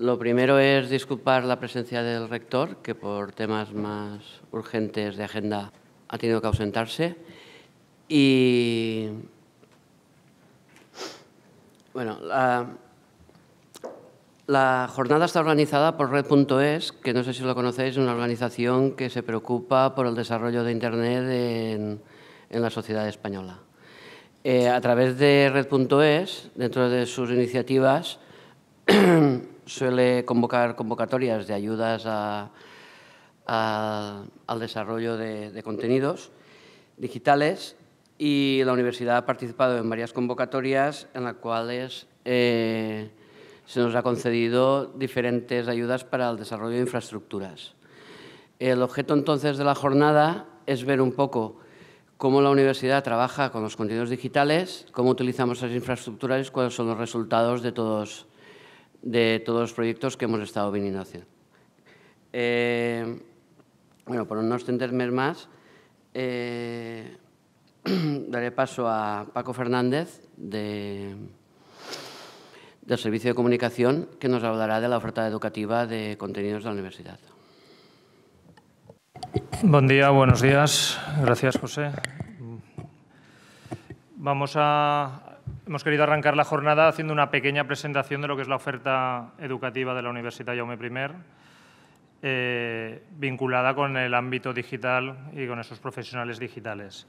Lo primero es disculpar la presencia del rector, que por temas más urgentes de agenda ha tenido que ausentarse. Y bueno, la, jornada está organizada por Red.es, que no sé si lo conocéis, es una organización que se preocupa por el desarrollo de Internet en, la sociedad española. Eh, a través de Red.es, dentro de sus iniciativas, suele convocar convocatorias de ayudas al desarrollo de, contenidos digitales y la universidad ha participado en varias convocatorias en las cuales eh, se nos ha concedido diferentes ayudas para el desarrollo de infraestructuras. El objeto entonces de la jornada es ver un poco cómo la universidad trabaja con los contenidos digitales, cómo utilizamos esas infraestructuras y cuáles son los resultados de todos de todos los proyectos que hemos estado viniendo hacia eh, bueno, por no extenderme más, eh, daré paso a Paco Fernández de, del Servicio de Comunicación, que nos hablará de la oferta educativa de contenidos de la universidad. Buen día, buenos días. Gracias, José. Vamos a Hemos querido arrancar la jornada haciendo una pequeña presentación de lo que es la oferta educativa de la Universidad Jaume I, eh, vinculada con el ámbito digital y con esos profesionales digitales.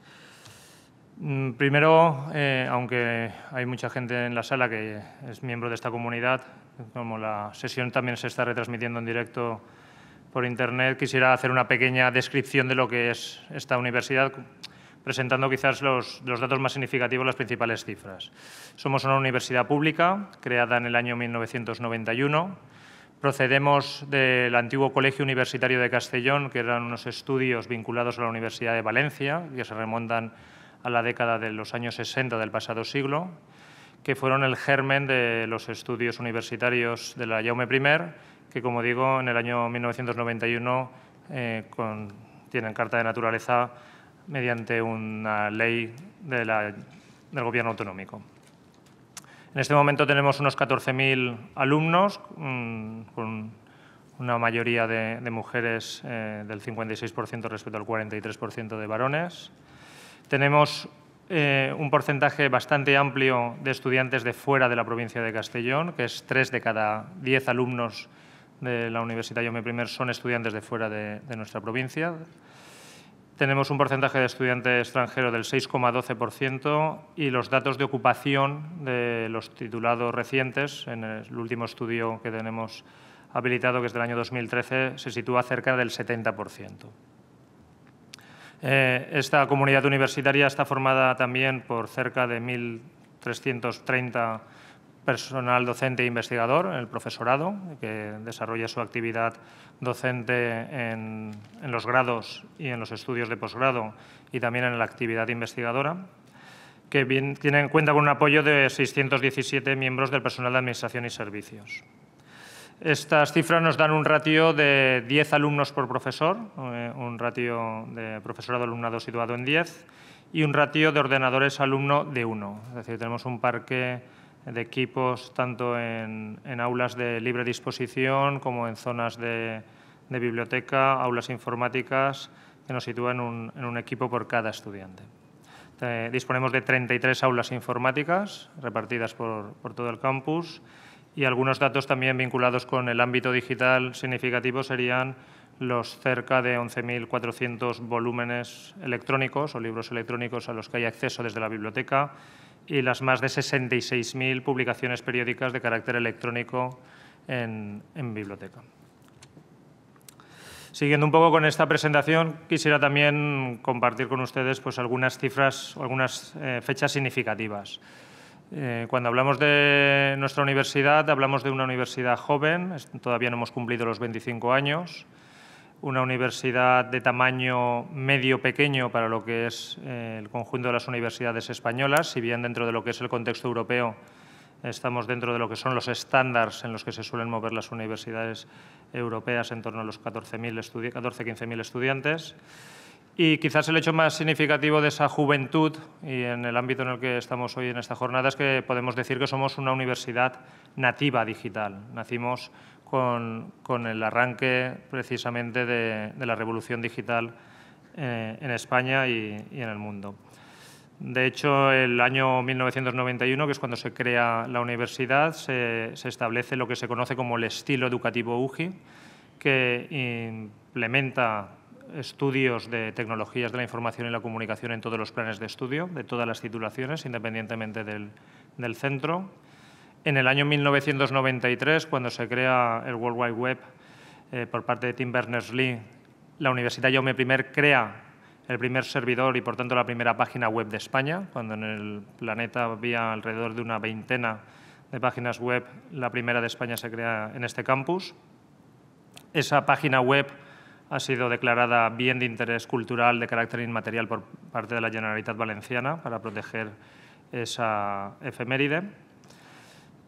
Mm, primero, eh, aunque hay mucha gente en la sala que es miembro de esta comunidad, como la sesión también se está retransmitiendo en directo por Internet, quisiera hacer una pequeña descripción de lo que es esta universidad, presentando quizás los, datos más significativos, las principales cifras. Somos una universidad pública, creada en el año 1991. Procedemos del antiguo Colegio Universitario de Castellón, que eran unos estudios vinculados a la Universidad de Valencia, que se remontan a la década de los años 60 del pasado siglo, que fueron el germen de los estudios universitarios de la Jaume I, que, como digo, en el año 1991 eh, tienen carta de naturaleza mediante una ley del gobierno autonómico. En este momento tenemos unos 14.000 alumnos, mm, con una mayoría de, mujeres eh, del 56% respecto al 43% de varones. Tenemos eh, un porcentaje bastante amplio de estudiantes de fuera de la provincia de Castellón, que es tres de cada diez alumnos de la Universidad Yo Me son estudiantes de fuera de nuestra provincia tenemos un porcentaje de estudiantes extranjeros del 6,12% y los datos de ocupación de los titulados recientes, en el último estudio que tenemos habilitado, que es del año 2013, se sitúa cerca del 70%. Eh, esta comunidad universitaria está formada también por cerca de 1.330 personal docente e investigador el profesorado, que desarrolla su actividad docente en, los grados y en los estudios de posgrado y también en la actividad investigadora, que bien, tiene en cuenta con un apoyo de 617 miembros del personal de Administración y Servicios. Estas cifras nos dan un ratio de 10 alumnos por profesor, eh, un ratio de profesorado-alumnado situado en 10 y un ratio de ordenadores alumno de 1. Es decir, tenemos un parque de equipos tanto en, aulas de libre disposición como en zonas de, biblioteca, aulas informáticas, que nos sitúan en un equipo por cada estudiante. Eh, disponemos de 33 aulas informáticas repartidas por, por, todo el campus y algunos datos también vinculados con el ámbito digital significativo serían los cerca de 11.400 volúmenes electrónicos o libros electrónicos a los que hay acceso desde la biblioteca y las más de 66.000 publicaciones periódicas de carácter electrónico en, biblioteca. Siguiendo un poco con esta presentación, quisiera también compartir con ustedes pues, algunas cifras, o algunas eh, fechas significativas. Eh, cuando hablamos de nuestra universidad, hablamos de una universidad joven, todavía no hemos cumplido los 25 años, una universidad de tamaño medio-pequeño para lo que es eh, el conjunto de las universidades españolas, si bien dentro de lo que es el contexto europeo estamos dentro de lo que son los estándares en los que se suelen mover las universidades europeas en torno a los 14.000 estudi 14 15.000 estudiantes. Y quizás el hecho más significativo de esa juventud y en el ámbito en el que estamos hoy en esta jornada es que podemos decir que somos una universidad nativa digital. Nacimos con, el arranque precisamente de, la revolución digital eh, en España y, en el mundo. De hecho, el año 1991, que es cuando se crea la universidad, se, establece lo que se conoce como el estilo educativo UGI, que implementa estudios de tecnologías de la información y la comunicación en todos los planes de estudio, de todas las titulaciones, independientemente del centro en el año 1993, cuando se crea el World Wide Web eh, por parte de Tim Berners-Lee, la Universidad Jaume I crea el primer servidor y, por tanto, la primera página web de España, cuando en el planeta había alrededor de una veintena de páginas web, la primera de España se crea en este campus. Esa página web ha sido declarada bien de interés cultural de carácter inmaterial por parte de la Generalitat Valenciana para proteger esa efeméride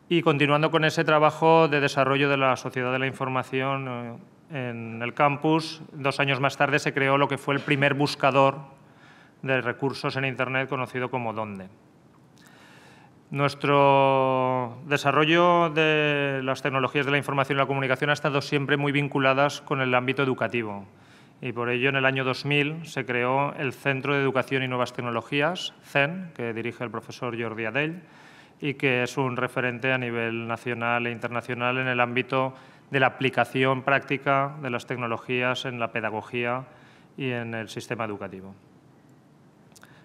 y continuando con ese trabajo de desarrollo de la sociedad de la información eh, en el campus, dos años más tarde se creó lo que fue el primer buscador de recursos en Internet conocido como DONDE. Nuestro desarrollo de las tecnologías de la información y la comunicación ha estado siempre muy vinculadas con el ámbito educativo y por ello en el año 2000 se creó el Centro de Educación y Nuevas Tecnologías, CEN, que dirige el profesor Jordi Adell, y que es un referente a nivel nacional e internacional en el ámbito de la aplicación práctica de las tecnologías en la pedagogía y en el sistema educativo.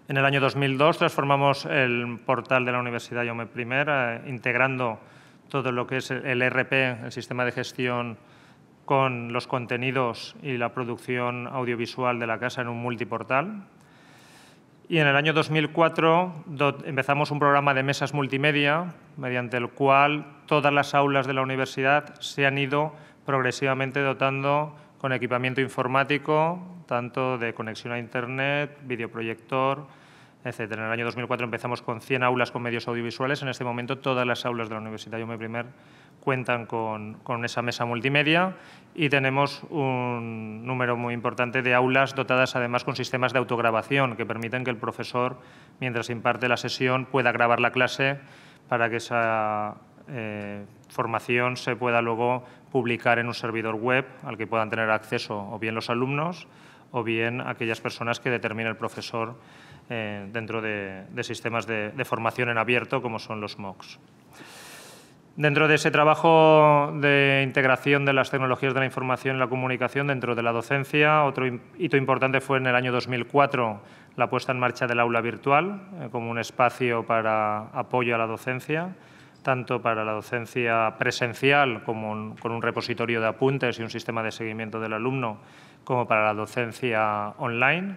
En el año 2002 transformamos el portal de la Universidad Jaume I, eh, integrando todo lo que es el e RP, el sistema de gestión, con los contenidos y la producción audiovisual de la casa en un multiportal, y en el año 2004 empezamos un programa de mesas multimedia, mediante el cual todas las aulas de la universidad se han ido progresivamente dotando con equipamiento informático, tanto de conexión a Internet, videoproyector, en el año 2004 empezamos con 100 aulas con medios audiovisuales. En este momento todas las aulas de la Universidad Yo Primer cuentan con, esa mesa multimedia y tenemos un número muy importante de aulas dotadas además con sistemas de autograbación que permiten que el profesor, mientras imparte la sesión, pueda grabar la clase para que esa eh, formación se pueda luego publicar en un servidor web al que puedan tener acceso o bien los alumnos o bien aquellas personas que determine el profesor eh, dentro de, sistemas de, formación en abierto como son los MOOCs. Dentro de ese trabajo de integración de las tecnologías de la información y la comunicación dentro de la docencia, otro hito importante fue en el año 2004 la puesta en marcha del aula virtual eh, como un espacio para apoyo a la docencia, tanto para la docencia presencial como con un repositorio de apuntes y un sistema de seguimiento del alumno, como para la docencia online.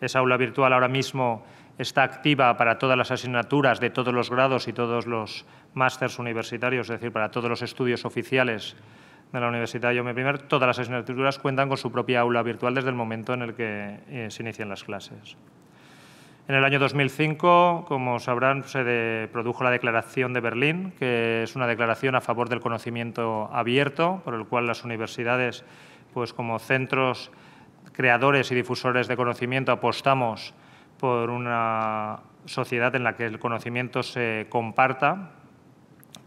Esa aula virtual ahora mismo está activa para todas las asignaturas de todos los grados y todos los másters universitarios, es decir, para todos los estudios oficiales de la Universidad de me todas las asignaturas cuentan con su propia aula virtual desde el momento en el que eh, se inician las clases. En el año 2005, como sabrán, se produjo la Declaración de Berlín, que es una declaración a favor del conocimiento abierto, por el cual las universidades, pues como centros creadores y difusores de conocimiento apostamos por una sociedad en la que el conocimiento se comparta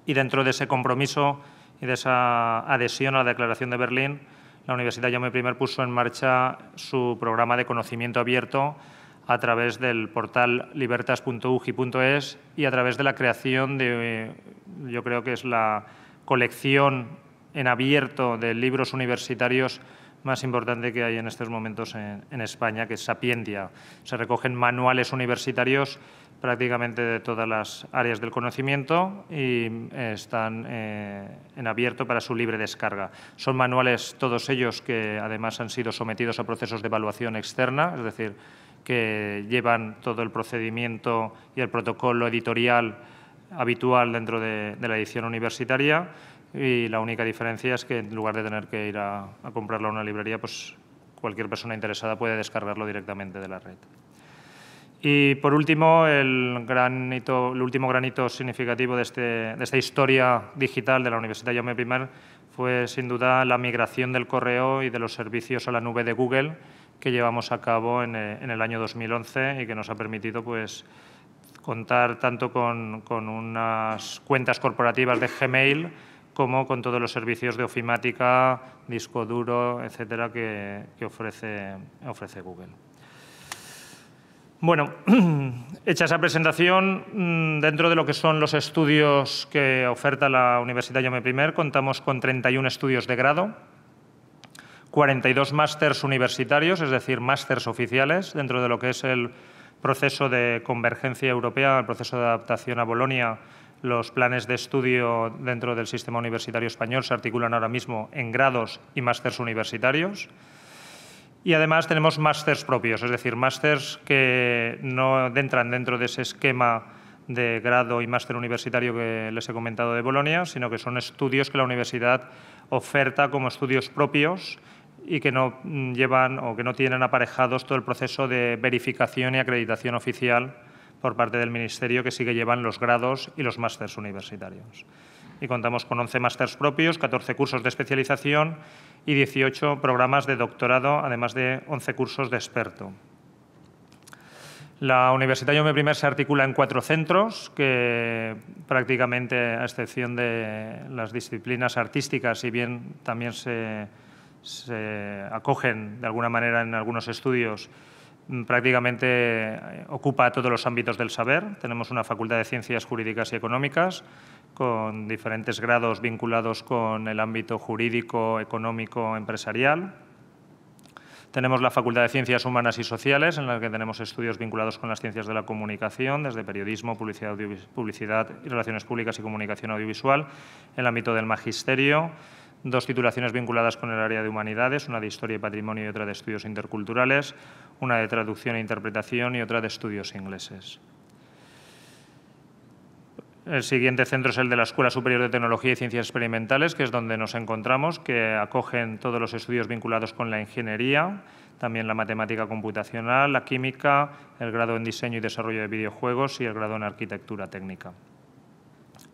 y dentro de ese compromiso y de esa adhesión a la Declaración de Berlín, la Universidad Jaume I puso en marcha su programa de conocimiento abierto a través del portal libertas.uji.es y a través de la creación de, yo creo que es la colección en abierto de libros universitarios más importante que hay en estos momentos en, España, que es Sapientia. Se recogen manuales universitarios prácticamente de todas las áreas del conocimiento y eh, están eh, en abierto para su libre descarga. Son manuales, todos ellos, que además han sido sometidos a procesos de evaluación externa, es decir, que llevan todo el procedimiento y el protocolo editorial habitual dentro de la edición universitaria y la única diferencia es que en lugar de tener que ir a, comprarlo a una librería, pues cualquier persona interesada puede descargarlo directamente de la red. Y por último, el, último granito significativo este, de, esta historia digital de la Universidad Jaume I fue sin duda la migración del correo y de los servicios a la nube de Google que llevamos a cabo en, eh, el año 2011 y que nos ha permitido pues, contar tanto con unas cuentas corporativas de Gmail como con todos los servicios de ofimática, disco duro, etcétera, que, ofrece, Google. Bueno, hecha esa presentación, mm, dentro de lo que son los estudios que oferta la Universidad Yome Primer, contamos con 31 estudios de grado, 42 másters universitarios, es decir, másters oficiales, dentro de lo que es el proceso de convergencia europea, el proceso de adaptación a Bolonia los planes de estudio dentro del sistema universitario español se articulan ahora mismo en grados y másters universitarios. Y además tenemos másters propios, es decir, másters que no entran dentro de ese esquema de grado y máster universitario que les he comentado de Bolonia, sino que son estudios que la universidad oferta como estudios propios y que no mm, llevan o que no tienen aparejados todo el proceso de verificación y acreditación oficial por parte del Ministerio que sigue llevan los grados y los másters universitarios. Y contamos con 11 másters propios, 14 cursos de especialización y 18 programas de doctorado, además de 11 cursos de experto. La Universidad Jaume primer se articula en cuatro centros que prácticamente, a excepción de las disciplinas artísticas, si bien también se acogen de alguna manera en algunos estudios, Mm, prácticamente eh, ocupa todos los ámbitos del saber. Tenemos una facultad de ciencias jurídicas y económicas con diferentes grados vinculados con el ámbito jurídico, económico, empresarial. Tenemos la Facultad de Ciencias Humanas y Sociales, en la que tenemos estudios vinculados con las ciencias de la comunicación, desde periodismo, publicidad, publicidad y relaciones públicas y comunicación audiovisual, el ámbito del magisterio, dos titulaciones vinculadas con el área de humanidades, una de historia y patrimonio y otra de estudios interculturales, una de traducción e interpretación y otra de estudios ingleses. El siguiente centro es el de la Escuela Superior de Tecnología y Ciencias Experimentales, que es donde nos encontramos, que acogen todos los estudios vinculados con la ingeniería, también la matemática computacional, la química, el grado en diseño y desarrollo de videojuegos y el grado en arquitectura técnica.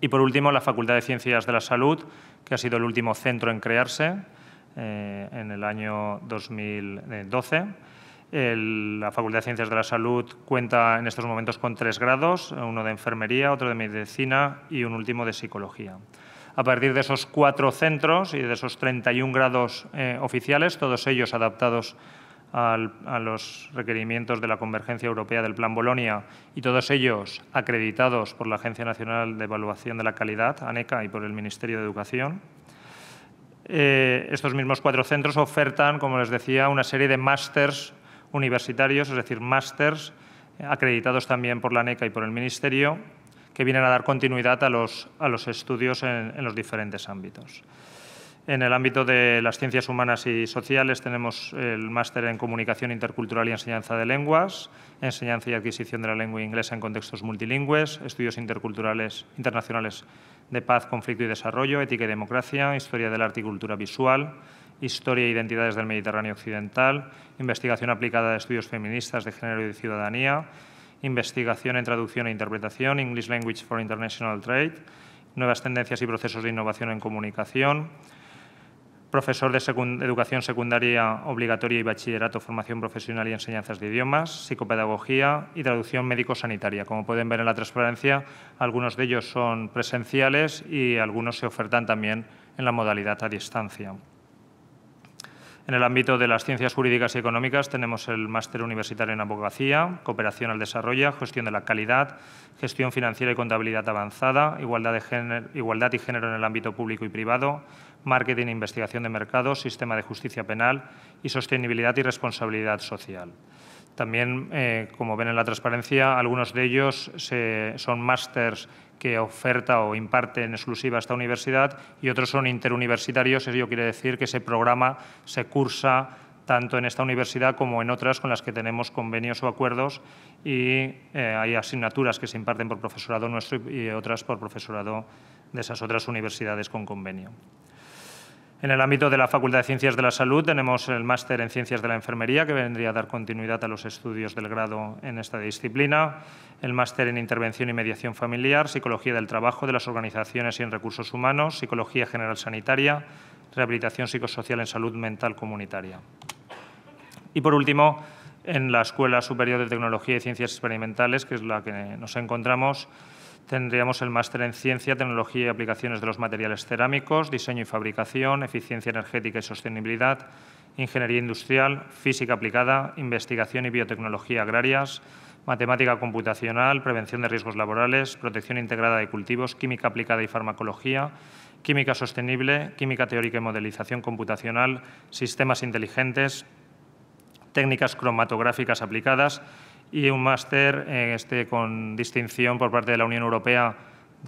Y por último, la Facultad de Ciencias de la Salud, que ha sido el último centro en crearse eh, en el año 2012. la Facultad de Ciencias de la Salud cuenta en estos momentos con tres grados, uno de enfermería, otro de medicina y un último de psicología. A partir de esos cuatro centros y de esos 31 grados eh, oficiales, todos ellos adaptados a los requerimientos de la convergencia europea del Plan Bolonia y todos ellos acreditados por la Agencia Nacional de Evaluación de la Calidad, ANECA, y por el Ministerio de Educación. Eh, estos mismos cuatro centros ofertan, como les decía, una serie de másters universitarios, es decir, másters acreditados también por la ANECA y por el Ministerio, que vienen a dar continuidad a los, estudios en los diferentes ámbitos. En el ámbito de las ciencias humanas y sociales tenemos el máster en comunicación intercultural y enseñanza de lenguas, enseñanza y adquisición de la lengua inglesa en contextos multilingües, estudios interculturales internacionales de paz, conflicto y desarrollo, ética y democracia, historia del arte y cultura visual, historia e identidades del Mediterráneo occidental, investigación aplicada de estudios feministas de género y de ciudadanía, investigación en traducción e interpretación, English Language for International Trade, nuevas tendencias y procesos de innovación en comunicación, profesor de educación secundaria obligatoria y bachillerato, formación profesional y enseñanzas de idiomas, psicopedagogía y traducción médico-sanitaria. Como pueden ver en la transparencia, algunos de ellos son presenciales y algunos se ofertan también en la modalidad a distancia. En el ámbito de las ciencias jurídicas y económicas tenemos el máster universitario en abogacía, cooperación al desarrollo, gestión de la calidad, gestión financiera y contabilidad avanzada, igualdad, de género, y género en el ámbito público y privado, marketing e investigación de mercados, sistema de justicia penal y sostenibilidad y responsabilidad social. También, eh, como ven en la transparencia, algunos de ellos son másters que oferta o imparte en exclusiva esta universidad y otros son interuniversitarios, Eso quiere decir que ese programa, se cursa tanto en esta universidad como en otras con las que tenemos convenios o acuerdos y eh, hay asignaturas que se imparten por profesorado nuestro y otras por profesorado de esas otras universidades con convenio. En el ámbito de la Facultad de Ciencias de la Salud tenemos el máster en Ciencias de la Enfermería, que vendría a dar continuidad a los estudios del grado en esta disciplina, el máster en Intervención y Mediación Familiar, Psicología del Trabajo de las Organizaciones y en Recursos Humanos, Psicología General Sanitaria, Rehabilitación Psicosocial en Salud Mental Comunitaria. Y por último, en la Escuela Superior de Tecnología y Ciencias Experimentales, que es la que nos encontramos, Tendríamos el máster en Ciencia, Tecnología y Aplicaciones de los Materiales Cerámicos, Diseño y Fabricación, Eficiencia Energética y Sostenibilidad, Ingeniería Industrial, Física Aplicada, Investigación y Biotecnología Agrarias, Matemática Computacional, Prevención de Riesgos Laborales, Protección Integrada de Cultivos, Química Aplicada y Farmacología, Química Sostenible, Química Teórica y Modelización Computacional, Sistemas Inteligentes, Técnicas Cromatográficas Aplicadas, y un máster eh, este, con distinción por parte de la Unión Europea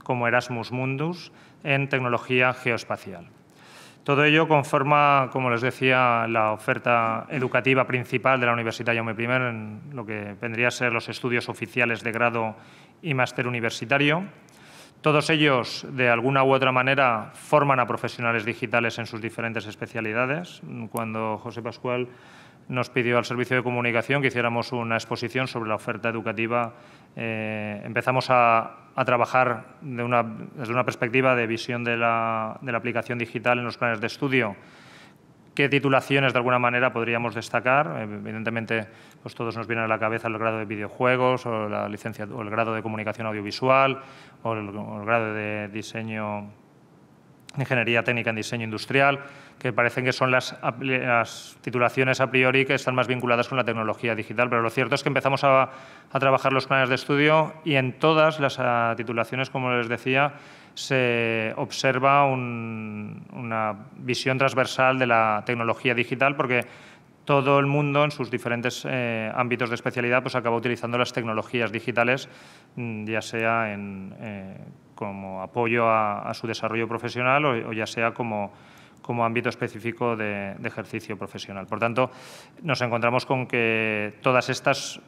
como Erasmus Mundus en tecnología geoespacial. Todo ello conforma, como les decía, la oferta educativa principal de la Universidad Jaume I en lo que vendría a ser los estudios oficiales de grado y máster universitario. Todos ellos, de alguna u otra manera, forman a profesionales digitales en sus diferentes especialidades. Cuando José Pascual nos pidió al Servicio de Comunicación que hiciéramos una exposición sobre la oferta educativa. Eh, empezamos a, trabajar desde una perspectiva de visión de la, aplicación digital en los planes de estudio. ¿Qué titulaciones de alguna manera podríamos destacar? Evidentemente, pues todos nos vienen a la cabeza el grado de videojuegos o, la licencia, o el grado de comunicación audiovisual o el, grado de diseño, ingeniería técnica en diseño industrial que parecen que son las, titulaciones a priori que están más vinculadas con la tecnología digital, pero lo cierto es que empezamos a, trabajar los planes de estudio y en todas las ah, titulaciones, como les decía, se observa una visión transversal de la tecnología digital porque todo el mundo en sus diferentes eh, ámbitos de especialidad pues acaba utilizando las tecnologías digitales, mm, ya sea eh, como apoyo a, su desarrollo profesional o ya sea como como ámbito específico de, ejercicio profesional. Por tanto, nos encontramos con que todas estas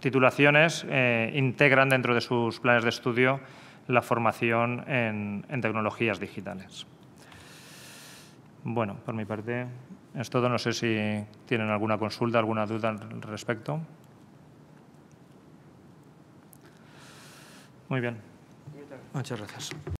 titulaciones eh, integran dentro de sus planes de estudio la formación en, tecnologías digitales. Bueno, por mi parte es todo. No sé si tienen alguna consulta, alguna duda al respecto. Muy bien. Muchas gracias.